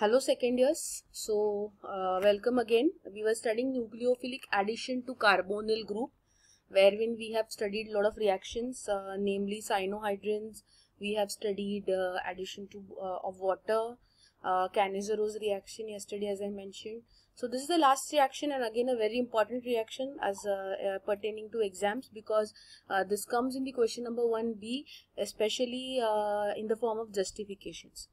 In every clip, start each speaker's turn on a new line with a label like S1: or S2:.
S1: hello second years so uh, welcome again we were studying nucleophilic addition to carbonyl group wherein we have studied a lot of reactions uh, namely cyanohydrins we have studied uh, addition to uh, of water uh, Canizero's reaction yesterday as i mentioned so this is the last reaction and again a very important reaction as uh, uh, pertaining to exams because this comes in the question number 1b especially in the form of justifications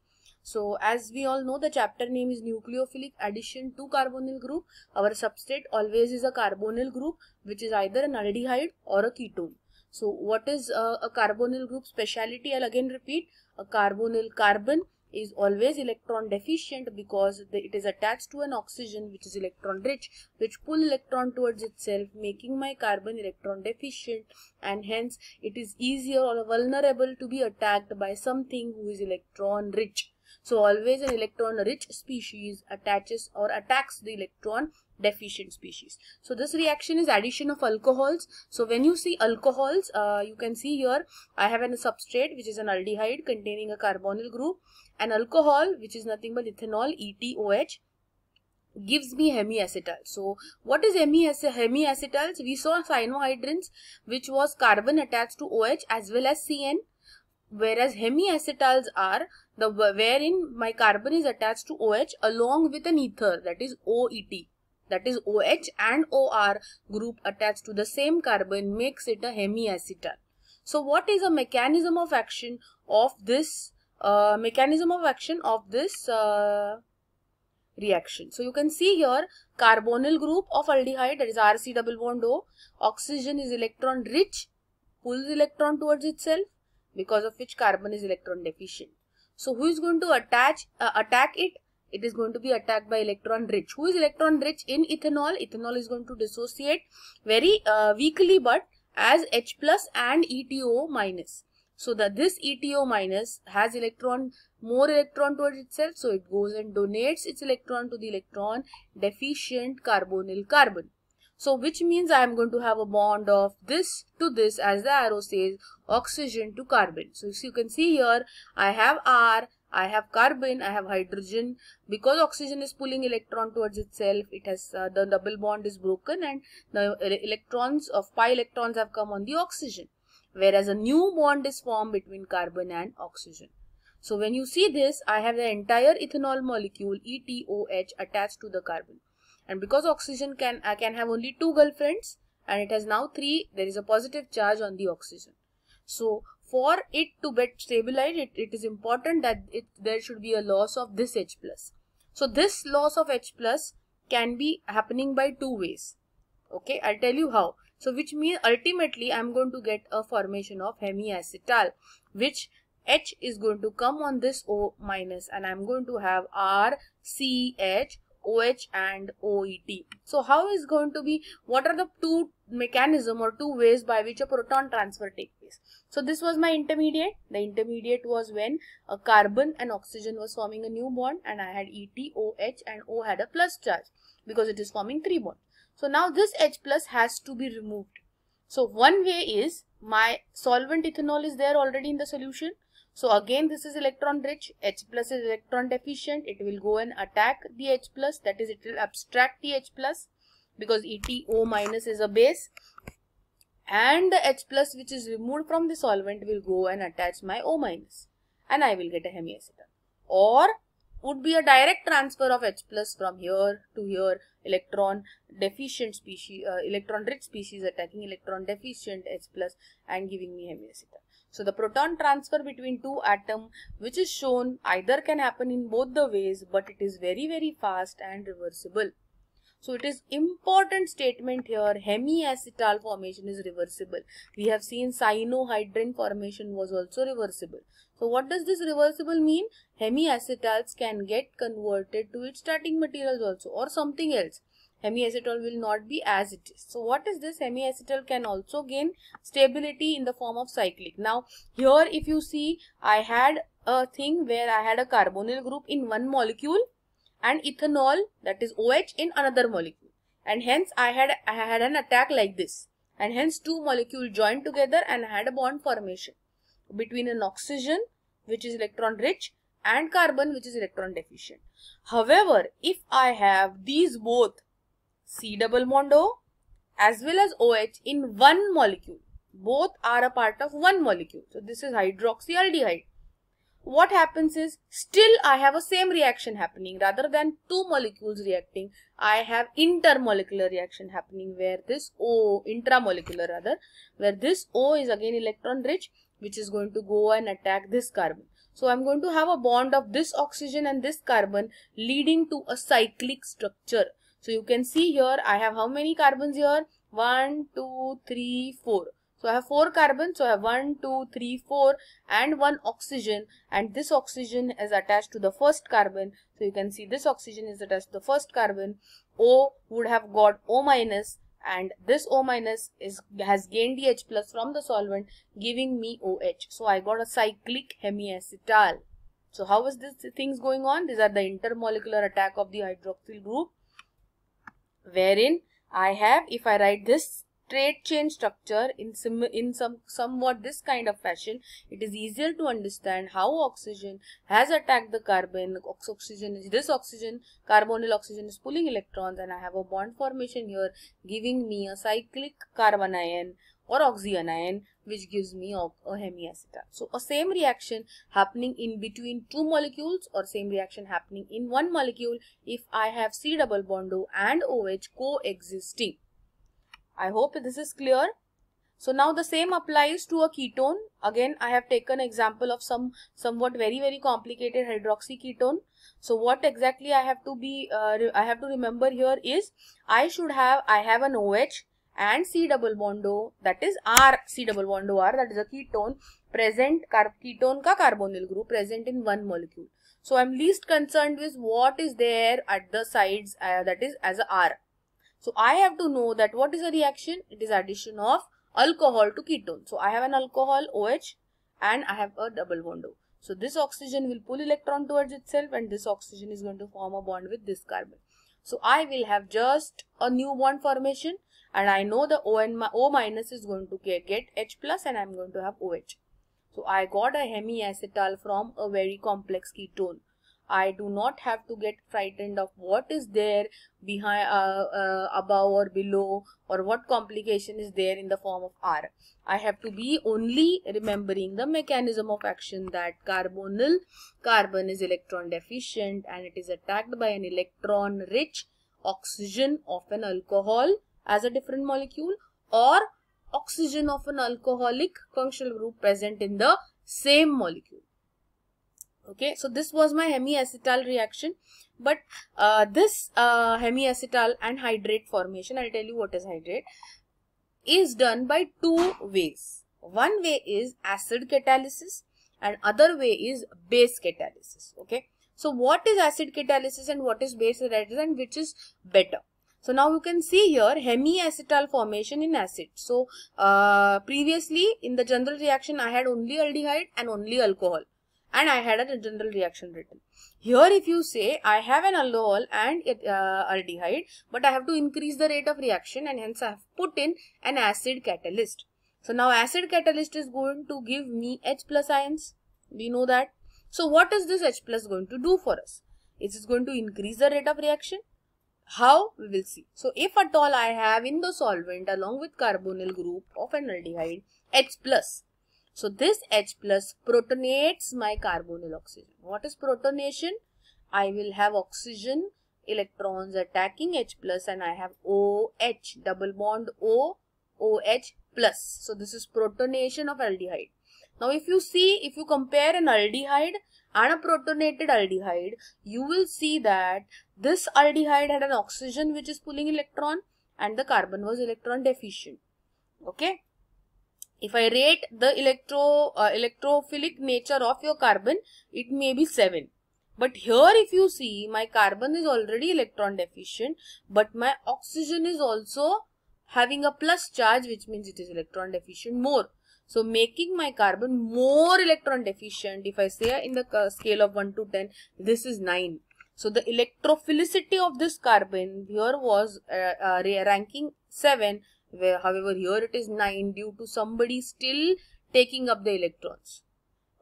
S1: so as we all know the chapter name is nucleophilic addition to carbonyl group. Our substrate always is a carbonyl group which is either an aldehyde or a ketone. So what is a, a carbonyl group speciality? I'll again repeat a carbonyl carbon is always electron deficient because it is attached to an oxygen which is electron rich which pull electron towards itself making my carbon electron deficient and hence it is easier or vulnerable to be attacked by something who is electron rich so always an electron-rich species attaches or attacks the electron deficient species. So this reaction is addition of alcohols. So when you see alcohols, uh, you can see here I have a substrate which is an aldehyde containing a carbonyl group. An alcohol which is nothing but ethanol ETOH gives me hemiacetal. So what is hemiacetals? We saw cyanohydrins which was carbon attached to OH as well as CN whereas hemiacetals are the wherein my carbon is attached to OH along with an ether that is OET that is OH and OR group attached to the same carbon makes it a hemiacetal. So what is a mechanism of action of this uh, mechanism of action of this uh, reaction. So you can see here carbonyl group of aldehyde that is RC double bond O. Oxygen is electron rich, pulls electron towards itself because of which carbon is electron deficient. So who is going to attach uh, attack it? It is going to be attacked by electron rich. Who is electron rich in ethanol? Ethanol is going to dissociate very uh, weakly but as H plus and ETO minus. So that this ETO minus has electron more electron towards itself. So it goes and donates its electron to the electron deficient carbonyl carbon. So which means I am going to have a bond of this to this as the arrow says oxygen to carbon. So you can see here I have R, I have carbon, I have hydrogen. Because oxygen is pulling electron towards itself, it has uh, the double bond is broken and the electrons of pi electrons have come on the oxygen. Whereas a new bond is formed between carbon and oxygen. So when you see this, I have the entire ethanol molecule ETOH attached to the carbon and because oxygen can uh, can have only two girlfriends and it has now three there is a positive charge on the oxygen so for it to get stabilized it, it is important that it there should be a loss of this h plus so this loss of h plus can be happening by two ways okay i'll tell you how so which means ultimately i'm going to get a formation of hemiacetal which H is going to come on this O minus and I'm going to have R C H OH and OET. So how is going to be, what are the two mechanism or two ways by which a proton transfer takes place. So this was my intermediate. The intermediate was when a carbon and oxygen was forming a new bond and I had ET, OH and O had a plus charge because it is forming three bond. So now this H plus has to be removed. So one way is my solvent ethanol is there already in the solution so again this is electron rich, H plus is electron deficient, it will go and attack the H plus that is it will abstract the H plus because EtO minus is a base and the H plus which is removed from the solvent will go and attach my O minus and I will get a hemiacetal or would be a direct transfer of H plus from here to here electron deficient species uh, electron rich species attacking electron deficient H plus and giving me hemiacetal. So the proton transfer between two atom which is shown either can happen in both the ways but it is very very fast and reversible. So it is important statement here hemiacetal formation is reversible. We have seen cyanohydrin formation was also reversible. So what does this reversible mean? Hemiacetals can get converted to its starting materials also or something else hemiacetal will not be as it is. So what is this? Hemiacetal can also gain stability in the form of cyclic. Now here if you see I had a thing where I had a carbonyl group in one molecule and ethanol that is OH in another molecule and hence I had, I had an attack like this and hence two molecules joined together and had a bond formation between an oxygen which is electron rich and carbon which is electron deficient. However, if I have these both C double bond O as well as OH in one molecule. Both are a part of one molecule. So this is hydroxyaldehyde. What happens is still I have a same reaction happening rather than two molecules reacting. I have intermolecular reaction happening where this O, intramolecular rather, where this O is again electron rich which is going to go and attack this carbon. So I'm going to have a bond of this oxygen and this carbon leading to a cyclic structure, so you can see here I have how many carbons here? 1, 2, 3, 4. So I have 4 carbons. So I have 1, 2, 3, 4 and 1 oxygen. And this oxygen is attached to the first carbon. So you can see this oxygen is attached to the first carbon. O would have got O minus and this O minus is has gained the H plus from the solvent giving me OH. So I got a cyclic hemiacetal. So how is this things going on? These are the intermolecular attack of the hydroxyl group wherein I have, if I write this trade chain structure in, some, in some somewhat this kind of fashion, it is easier to understand how oxygen has attacked the carbon, oxygen is this oxygen, carbonyl oxygen is pulling electrons and I have a bond formation here giving me a cyclic carbon ion or oxyanion which gives me a hemiacetal. So a same reaction happening in between two molecules or same reaction happening in one molecule if I have C double bond O and OH coexisting. I hope this is clear. So now the same applies to a ketone. Again, I have taken example of some somewhat very very complicated hydroxy ketone. So what exactly I have to be uh, I have to remember here is I should have I have an OH and C double bond O that is R C double bond O R that is a ketone present ketone ka carbonyl group present in one molecule. So I'm least concerned with what is there at the sides uh, that is as a R. So I have to know that what is a reaction? It is addition of alcohol to ketone. So I have an alcohol OH and I have a double bond O. So this oxygen will pull electron towards itself and this oxygen is going to form a bond with this carbon. So I will have just a new bond formation and I know the O and my O minus is going to get H plus and I'm going to have OH. So I got a hemiacetal from a very complex ketone. I do not have to get frightened of what is there behind, uh, uh, above or below or what complication is there in the form of R. I have to be only remembering the mechanism of action that carbonyl carbon is electron deficient and it is attacked by an electron rich oxygen of an alcohol as a different molecule or oxygen of an alcoholic functional group present in the same molecule. Okay, so this was my hemiacetal reaction. But uh, this uh, hemiacetal and hydrate formation, I'll tell you what is hydrate, is done by two ways. One way is acid catalysis and other way is base catalysis. Okay, so what is acid catalysis and what is base catalysis and which is better? So now you can see here hemiacetal formation in acid. So uh, previously in the general reaction I had only aldehyde and only alcohol and I had a general reaction written. Here if you say I have an alcohol and uh, aldehyde but I have to increase the rate of reaction and hence I have put in an acid catalyst. So now acid catalyst is going to give me H plus ions. We know that. So what is this H plus going to do for us? It is going to increase the rate of reaction how? We will see. So if at all I have in the solvent along with carbonyl group of an aldehyde H+. plus, So this H plus protonates my carbonyl oxygen. What is protonation? I will have oxygen electrons attacking H plus and I have OH double bond O OH plus. So this is protonation of aldehyde. Now if you see, if you compare an aldehyde and a protonated aldehyde, you will see that this aldehyde had an oxygen which is pulling electron and the carbon was electron deficient. Okay. If I rate the electro uh, electrophilic nature of your carbon, it may be 7. But here if you see, my carbon is already electron deficient, but my oxygen is also having a plus charge which means it is electron deficient more. So making my carbon more electron deficient, if I say in the scale of 1 to 10, this is 9. So the electrophilicity of this carbon here was uh, uh, ranking 7. Where, however, here it is 9 due to somebody still taking up the electrons.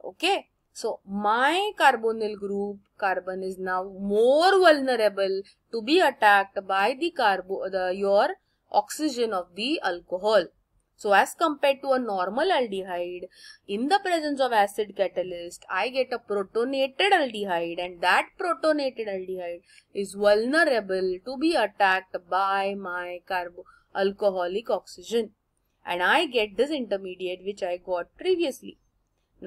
S1: Okay. So my carbonyl group carbon is now more vulnerable to be attacked by the carbo the your oxygen of the alcohol. So as compared to a normal aldehyde, in the presence of acid catalyst, I get a protonated aldehyde and that protonated aldehyde is vulnerable to be attacked by my carbo alcoholic oxygen. And I get this intermediate which I got previously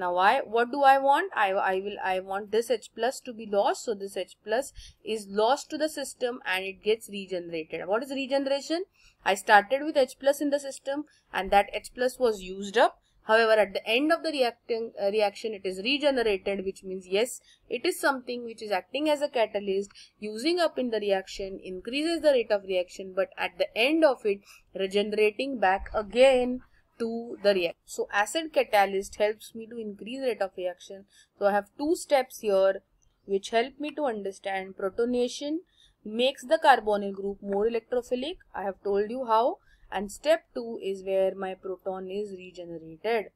S1: now i what do i want i i will i want this h plus to be lost so this h plus is lost to the system and it gets regenerated what is regeneration i started with h plus in the system and that h plus was used up However, at the end of the reacting, uh, reaction, it is regenerated, which means yes, it is something which is acting as a catalyst, using up in the reaction, increases the rate of reaction, but at the end of it, regenerating back again to the react. So acid catalyst helps me to increase rate of reaction. So I have two steps here which help me to understand protonation makes the carbonyl group more electrophilic. I have told you how and step 2 is where my proton is regenerated.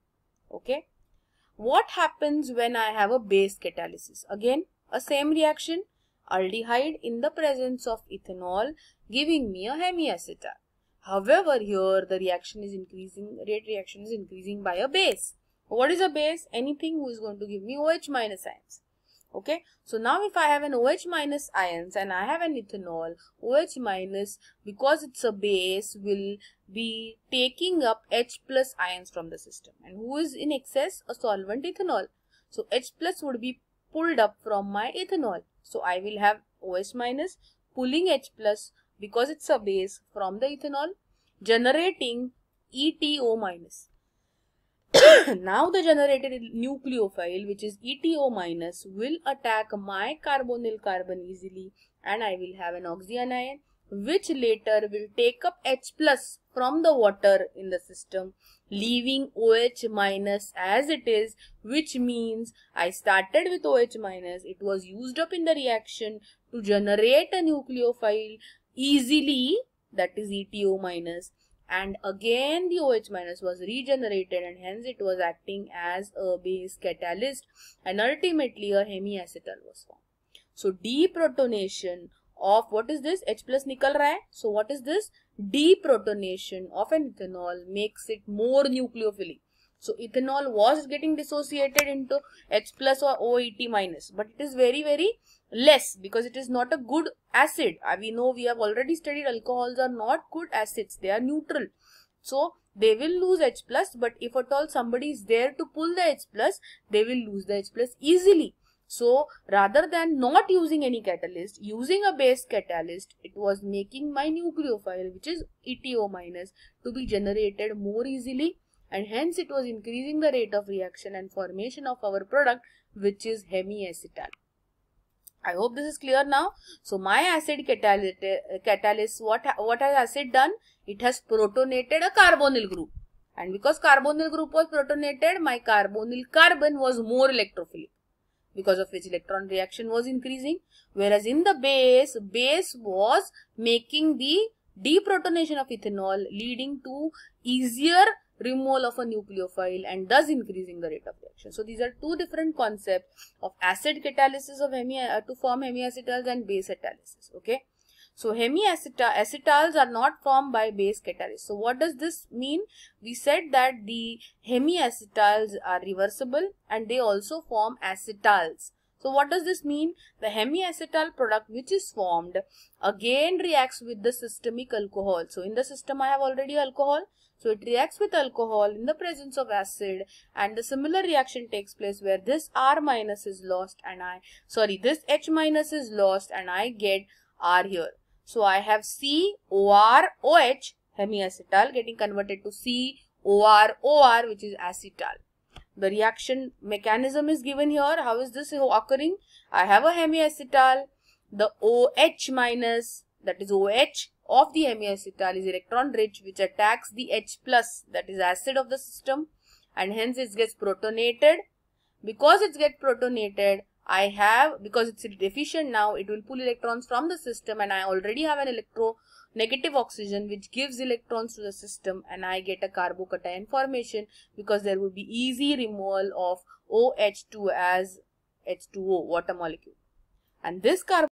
S1: Okay. What happens when I have a base catalysis? Again, a same reaction aldehyde in the presence of ethanol giving me a hemiacetal. However, here the reaction is increasing, rate reaction is increasing by a base. What is a base? Anything who is going to give me OH minus ions. Okay, so now if I have an OH minus ions and I have an ethanol, OH minus, because it's a base, will be taking up H plus ions from the system. And who is in excess? A solvent ethanol. So H plus would be pulled up from my ethanol. So I will have OH minus pulling H plus because it's a base from the ethanol generating ETO minus. now the generated nucleophile which is ETO minus will attack my carbonyl carbon easily and I will have an oxyanion which later will take up H plus from the water in the system leaving OH minus as it is which means I started with OH minus it was used up in the reaction to generate a nucleophile easily that is ETO minus and again the OH minus was regenerated and hence it was acting as a base catalyst and ultimately a hemiacetal was formed. So deprotonation of what is this H plus nickel right So what is this deprotonation of an ethanol makes it more nucleophilic. So ethanol was getting dissociated into H plus or OET minus. But it is very, very less because it is not a good acid. Uh, we know we have already studied alcohols are not good acids. They are neutral. So they will lose H plus but if at all somebody is there to pull the H plus, they will lose the H plus easily. So rather than not using any catalyst, using a base catalyst, it was making my nucleophile which is ETO minus to be generated more easily and hence it was increasing the rate of reaction and formation of our product which is hemiacetal. I hope this is clear now. So my acid catalyst, catalyst what, what has acid done? It has protonated a carbonyl group. And because carbonyl group was protonated, my carbonyl carbon was more electrophilic because of which electron reaction was increasing. Whereas in the base, base was making the deprotonation of ethanol leading to easier removal of a nucleophile and thus increasing the rate of reaction. So these are two different concepts of acid catalysis of hemi uh, to form hemiacetals and base catalysis. Okay. So hemiacetals are not formed by base catalysis. So what does this mean? We said that the hemiacetals are reversible and they also form acetals so what does this mean? The hemiacetal product which is formed again reacts with the systemic alcohol. So in the system I have already alcohol. So it reacts with alcohol in the presence of acid and the similar reaction takes place where this R minus is lost and I, sorry, this H minus is lost and I get R here. So I have C O R O H OR, OH, hemiacetal getting converted to C O R O R, OR, OR which is acetal. The reaction mechanism is given here. How is this occurring? I have a hemiacetal. The OH minus, that is OH of the hemiacetal is electron rich which attacks the H plus, that is acid of the system and hence it gets protonated. Because it gets protonated, I have, because it's deficient now, it will pull electrons from the system and I already have an electro negative oxygen which gives electrons to the system and I get a carbocation formation because there would be easy removal of OH2 as H2O water molecule. And this carbon